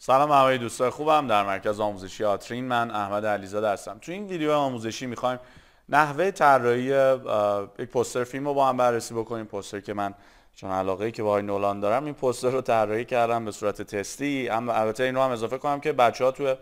سلام همه دوستان خوبم در مرکز آموزشی آترین من احمد علیزاده هستم تو این ویدیو آموزشی میخوایم نحوه طراحی یک پوستر فیلم رو با هم بررسی بکنیم پوستر که من چون علاقه ای که با نولان دارم این پوستر رو طراحی کردم به صورت تستی اما البته این رو هم اضافه کنم که بچه ها توی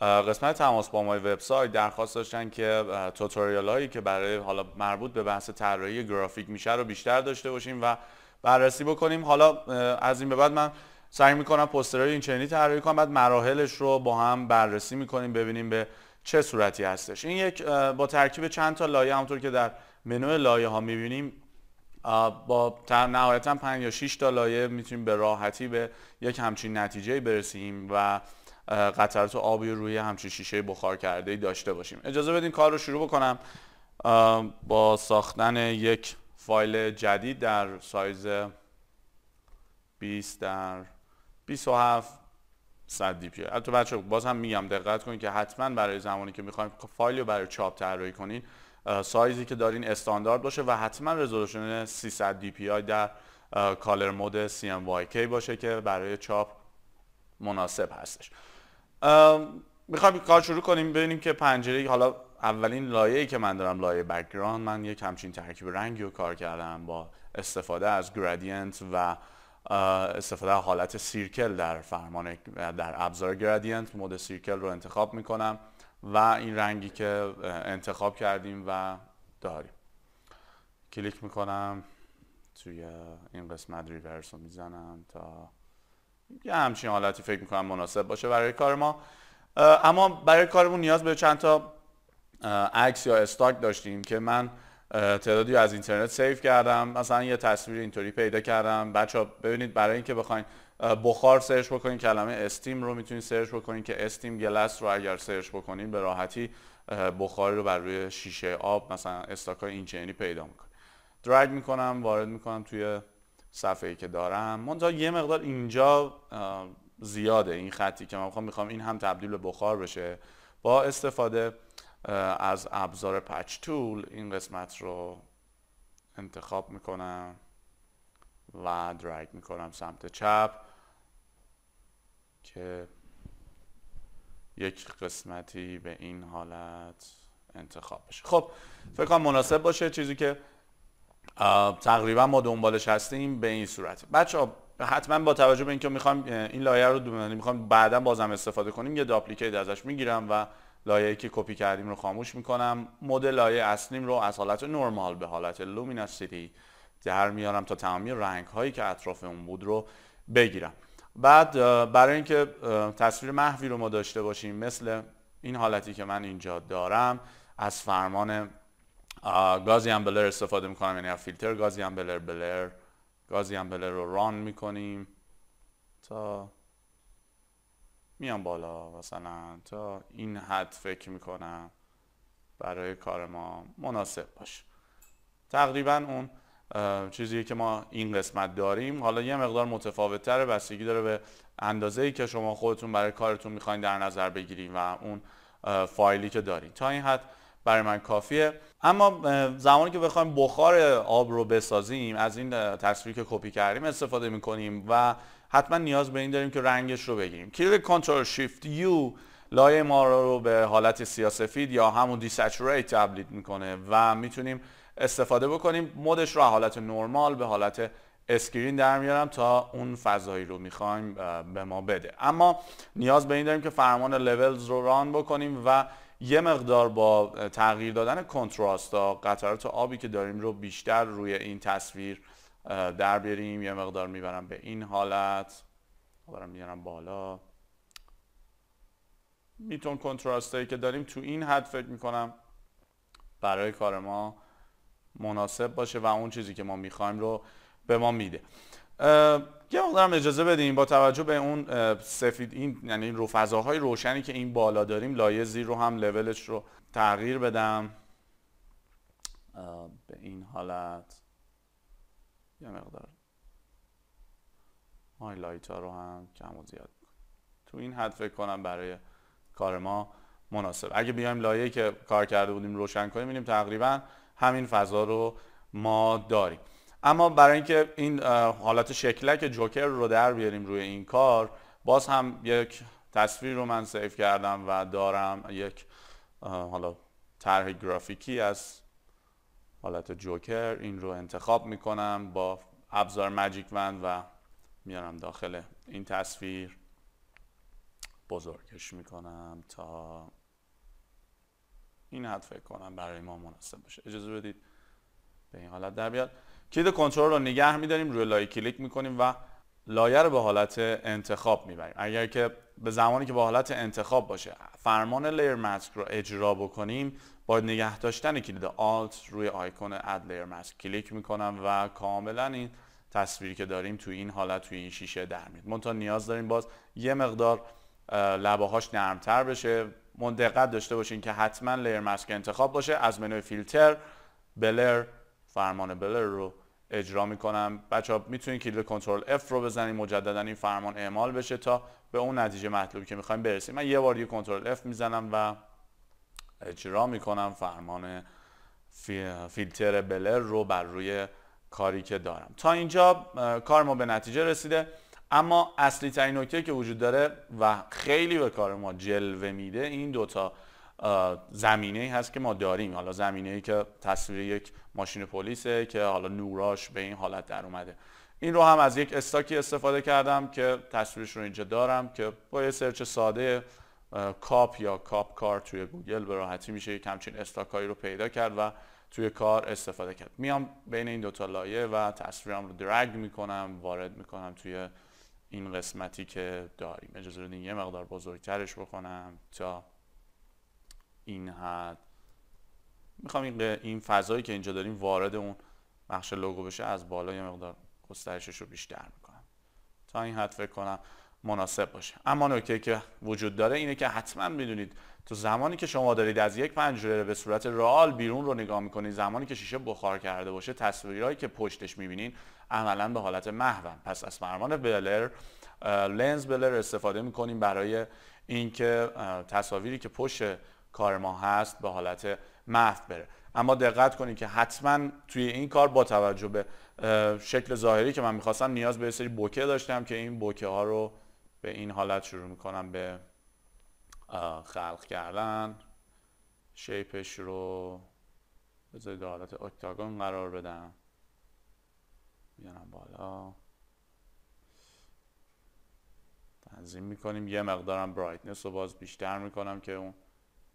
قسمت تماس با ما وبسایت درخواست داشتن که توتوریال هایی که برای حالا مربوط به بحث طراحی گرافیک میشه رو بیشتر داشته باشیم و بررسی بکنیم حالا از این به بعد من سعی میکنم پسترهای این چنینی طراحی کنم بعد مراحلش رو با هم بررسی میکنیم ببینیم به چه صورتی هستش این یک با ترکیب چند تا لایه همونطور که در منو لایه ها میبینیم با نهایتا 5 یا 6 تا لایه میتونیم به راحتی به یک همچین نتیجه برسیم و قطرات آبی روی همچین شیشه بخار کرده ای داشته باشیم اجازه بدین کار رو شروع بکنم با ساختن یک فایل جدید در سایز 20 در 27 100 دی پی البته بچه باز هم میگم دقت کنید که حتما برای زمانی که میخوایم فایل رو برای چاپ طراحی کنین سایزی که دارین استاندارد باشه و حتما رزولوشن 300 دی پی در کالر مود CMYK باشه که برای چاپ مناسب هستش میخوایم کار شروع کنیم ببینیم که پنجره حالا اولین لایه‌ای که من دارم لایه بک‌گراند من یک همچین ترکیب رنگی رو کار کردم با استفاده از گرادینت و استفاده از حالت سیرکل در فرمان در ابزار گرادینت مود سیرکل رو انتخاب میکنم و این رنگی که انتخاب کردیم و داریم کلیک میکنم توی این قسمت ریورس رو میزنم تا یه همچین حالتی فکر میکنم مناسب باشه برای کار ما اما برای کارمون نیاز به چند تا عکس یا استاک داشتیم که من تعدادی از اینترنت سیف کردم مثلا یه تصویر اینطوری پیدا کردم بچه ببینید برای اینکه بخواین بخار سرچ بکنین کلمه استیم رو میتونید سرچ بکنین که استیم گلس رو اگر سرچ بکنین به راحتی بخار رو بر روی شیشه آب مثلا استاکای اینچنینی پیدا میکنه درگ میکنم وارد میکنم توی صفحه که دارم منتها یه مقدار اینجا زیاده این خطی که من میخوام این هم تبدیل به بخار بشه با استفاده از ابزار پچ تول این قسمت رو انتخاب میکنم و درگ میکنم سمت چپ که یک قسمتی به این حالت انتخاب بشه خب فکر کنم مناسب باشه چیزی که تقریبا ما دنبالش هستیم به این صورت بچه ها حتما با توجه به اینکه میخوام این لایه رو میخوام بعدا بازم استفاده کنیم یه داپلیکیت ازش میگیرم و لایه که کپی کردیم رو خاموش میکنم مدل لایه اصلیم رو از حالت نرمال به حالت لومیناسیتی در میارم تا تمامی رنگ هایی که اطراف اون بود رو بگیرم بعد برای اینکه تصویر محوی رو ما داشته باشیم مثل این حالتی که من اینجا دارم از فرمان گازی امبلر استفاده میکنم یعنی فیلتر گازی امبلر بلر گازی امبلر رو ران میکنیم تا میام بالا مثلا تا این حد فکر میکنم برای کار ما مناسب باشه تقریبا اون چیزی که ما این قسمت داریم حالا یه مقدار متفاوت تره بستگی داره به اندازه ای که شما خودتون برای کارتون میخواین در نظر بگیریم و اون فایلی که دارین تا این حد برای من کافیه اما زمانی که بخوایم بخار آب رو بسازیم از این تصویر که کپی کردیم استفاده میکنیم و حتما نیاز به این داریم که رنگش رو بگیریم کلیک کنترل شیفت یو لایه ما رو به حالت سیاسفید یا همون دیسچوریت تبلید میکنه و میتونیم استفاده بکنیم مودش رو حالت نرمال به حالت اسکرین در میارم تا اون فضایی رو میخوایم به ما بده اما نیاز به این داریم که فرمان لولز رو ران بکنیم و یه مقدار با تغییر دادن کنتراست تا قطرات آبی که داریم رو بیشتر روی این تصویر در بیاریم یه مقدار میبرم به این حالت برم میارم بالا میتون کنتراست که داریم تو این حد فکر میکنم برای کار ما مناسب باشه و اون چیزی که ما میخوایم رو به ما میده یه مقدارم اجازه بدیم با توجه به اون سفید این یعنی رو فضاهای روشنی که این بالا داریم لایه زیر رو هم لولش رو تغییر بدم به این حالت یه مقدار هایلایت ها رو هم کم و زیاد تو این حد فکر کنم برای کار ما مناسب اگه بیایم لایه که کار کرده بودیم روشن کنیم ببینیم تقریبا همین فضا رو ما داریم اما برای اینکه این حالت شکلک جوکر رو در بیاریم روی این کار باز هم یک تصویر رو من سیف کردم و دارم یک حالا طرح گرافیکی از حالت جوکر این رو انتخاب میکنم با ابزار ماجیک وند و میارم داخل این تصویر بزرگش میکنم تا این حد فکر کنم برای ما مناسب باشه اجازه بدید به این حالت در بیاد کلید کنترل رو نگه میداریم روی لای کلیک میکنیم و لایه رو به حالت انتخاب میبریم اگر که به زمانی که به حالت انتخاب باشه فرمان لیر ماسک رو اجرا بکنیم با نگه داشتن کلید Alt روی آیکون اد لیر ماسک کلیک میکنم و کاملا این تصویری که داریم توی این حالت توی این شیشه در میاد منتها نیاز داریم باز یه مقدار لبه هاش نرمتر بشه من دقت داشته باشین که حتما لیر ماسک انتخاب باشه از منوی فیلتر بلر فرمان بلر رو اجرا میکنم بچه ها میتونید کلید کنترل F رو بزنید مجددا این فرمان اعمال بشه تا به اون نتیجه مطلوبی که میخوایم برسیم من یه بار دیگه کنترل F میزنم و اجرا میکنم فرمان فیلتر بلر رو بر روی کاری که دارم تا اینجا کار ما به نتیجه رسیده اما اصلی ترین نکته که وجود داره و خیلی به کار ما جلوه میده این دوتا زمینه ای هست که ما داریم حالا زمینه ای که تصویر یک ماشین پلیسه که حالا نوراش به این حالت در اومده این رو هم از یک استاکی استفاده کردم که تصویرش رو اینجا دارم که با یه سرچ ساده کاپ یا کاپ کار توی گوگل به راحتی میشه یک همچین استاکایی رو پیدا کرد و توی کار استفاده کرد میام بین این دوتا لایه و تصویرم رو درگ میکنم وارد میکنم توی این قسمتی که داریم اجازه یه مقدار بزرگترش بکنم تا این حد میخوام این, این فضایی که اینجا داریم وارد اون بخش لوگو بشه از بالا یه مقدار گسترشش رو بیشتر میکنم تا این حد فکر کنم مناسب باشه اما نکته که وجود داره اینه که حتما میدونید تو زمانی که شما دارید از یک پنجره به صورت رال بیرون رو نگاه میکنید زمانی که شیشه بخار کرده باشه تصویرهایی که پشتش میبینین عملا به حالت محون پس از فرمان بلر لنز بلر استفاده میکنیم برای اینکه تصاویری که پشت کار ما هست به حالت محو بره اما دقت کنید که حتما توی این کار با توجه به شکل ظاهری که من میخواستم نیاز به سری بوکه داشتم که این بوکه ها رو به این حالت شروع میکنم به خلق کردن شیپش رو بذارید حالت اکتاگون قرار بدم میانم بالا تنظیم میکنیم یه مقدارم برایتنس رو باز بیشتر میکنم که اون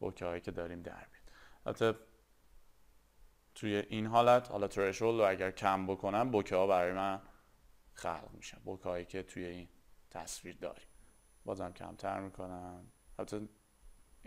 بوکه که داریم در میاد البته توی این حالت حالا ترشول رو اگر کم بکنم بوکه ها برای من خلق میشن بوکه هایی که توی این تصویر داریم بازم کمتر میکنم البته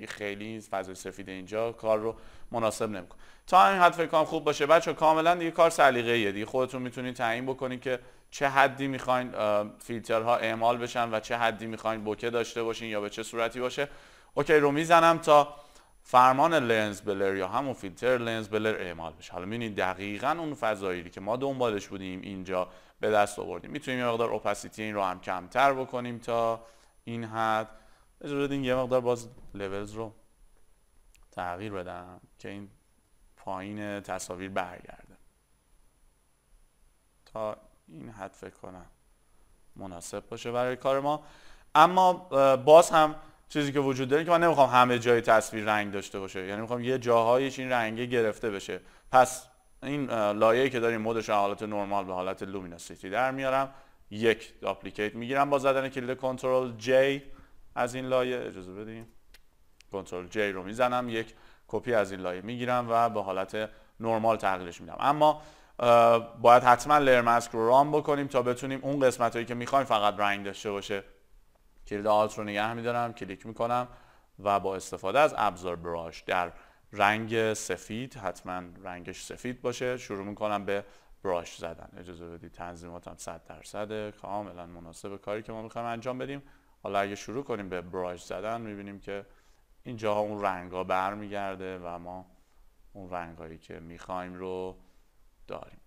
خیلی فضای سفید اینجا کار رو مناسب نمیکنه تا این حد فکر کنم خوب باشه بچه کاملا دیگه کار سلیقه ایه دیگه خودتون میتونید تعیین بکنید که چه حدی میخواین فیلترها اعمال بشن و چه حدی میخواین بوکه داشته باشین یا به چه صورتی باشه اوکی رو میزنم تا فرمان لنز بلر یا همون فیلتر لنز بلر اعمال بشه حالا میبینید دقیقا اون فضایی که ما دنبالش بودیم اینجا به دست آوردیم میتونیم یه مقدار اوپاسیتی این رو هم کمتر بکنیم تا این حد اجازه بدین یه مقدار باز لولز رو تغییر بدم که این پایین تصاویر برگرده تا این حد فکر کنم مناسب باشه برای کار ما اما باز هم چیزی که وجود داره که من نمیخوام همه جای تصویر رنگ داشته باشه یعنی میخوام یه جاهایش این رنگه گرفته بشه پس این لایه‌ای که داریم مودش حالت نرمال به حالت لومینسیتی در میارم یک اپلیکیت میگیرم با زدن کلید کنترل J از این لایه اجازه بدیم کنترل J رو میزنم یک کپی از این لایه میگیرم و به حالت نرمال تغییرش میدم اما باید حتما لر ماسک رو رام بکنیم تا بتونیم اون قسمت هایی که میخوایم فقط رنگ داشته باشه کلید آلت رو نگه میدارم کلیک میکنم و با استفاده از ابزار براش در رنگ سفید حتما رنگش سفید باشه شروع میکنم به براش زدن اجازه بدید تنظیماتم 100 درصد کاملا مناسب کاری که ما میخوایم انجام بدیم حالا اگه شروع کنیم به براش زدن میبینیم که اینجا اون رنگا برمیگرده و ما اون رنگ که میخوایم رو داریم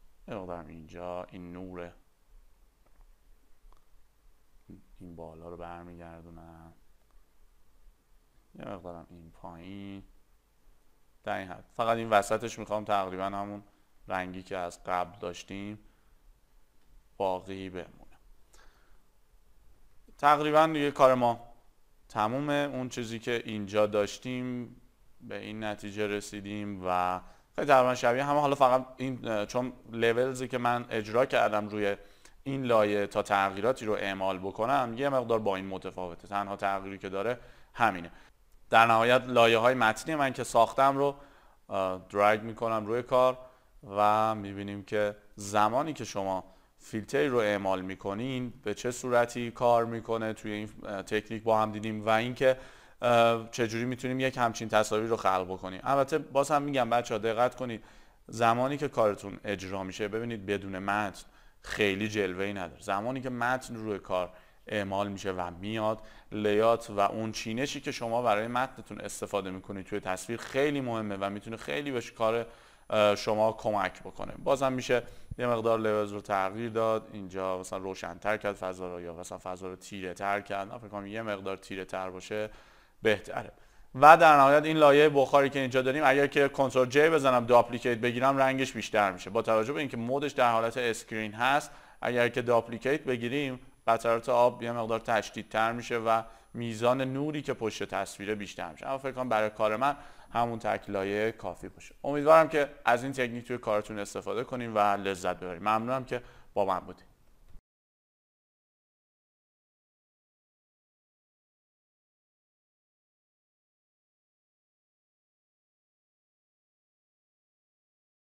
اینجا این نور این بالا رو برمیگردونم یه مقدارم این پایین در این حد فقط این وسطش میخوام تقریبا همون رنگی که از قبل داشتیم باقی بمونه تقریبا یه کار ما تمومه اون چیزی که اینجا داشتیم به این نتیجه رسیدیم و خیلی تقریبا شبیه همه حالا فقط این چون لولزی که من اجرا کردم روی این لایه تا تغییراتی رو اعمال بکنم یه مقدار با این متفاوته تنها تغییری که داره همینه در نهایت لایه های متنی من که ساختم رو درگ میکنم روی کار و میبینیم که زمانی که شما فیلتری رو اعمال میکنین به چه صورتی کار میکنه توی این تکنیک با هم دیدیم و اینکه چجوری میتونیم یک همچین تصاویر رو خلق بکنیم البته باز هم میگم بچه ها دقت کنید زمانی که کارتون اجرا میشه ببینید بدون متن خیلی جلوه ای نداره زمانی که متن روی کار اعمال میشه و میاد لیات و اون چینشی که شما برای متنتون استفاده میکنید توی تصویر خیلی مهمه و میتونه خیلی بهش کار شما کمک بکنه بازم میشه یه مقدار لیات رو تغییر داد اینجا مثلا روشنتر کرد فضا رو یا مثلا فضا رو تیره تر کرد فکر کنم یه مقدار تیره تر باشه بهتره و در نهایت این لایه بخاری که اینجا داریم اگر که کنترل J بزنم داپلیکیت بگیرم رنگش بیشتر میشه با توجه به اینکه مودش در حالت اسکرین هست اگر که داپلیکیت بگیریم قطرات آب یه مقدار تشدیدتر میشه و میزان نوری که پشت تصویر بیشتر میشه اما فکر کنم برای کار من همون تک لایه کافی باشه امیدوارم که از این تکنیک توی کارتون استفاده کنیم و لذت ببریم ممنونم که با من بودیم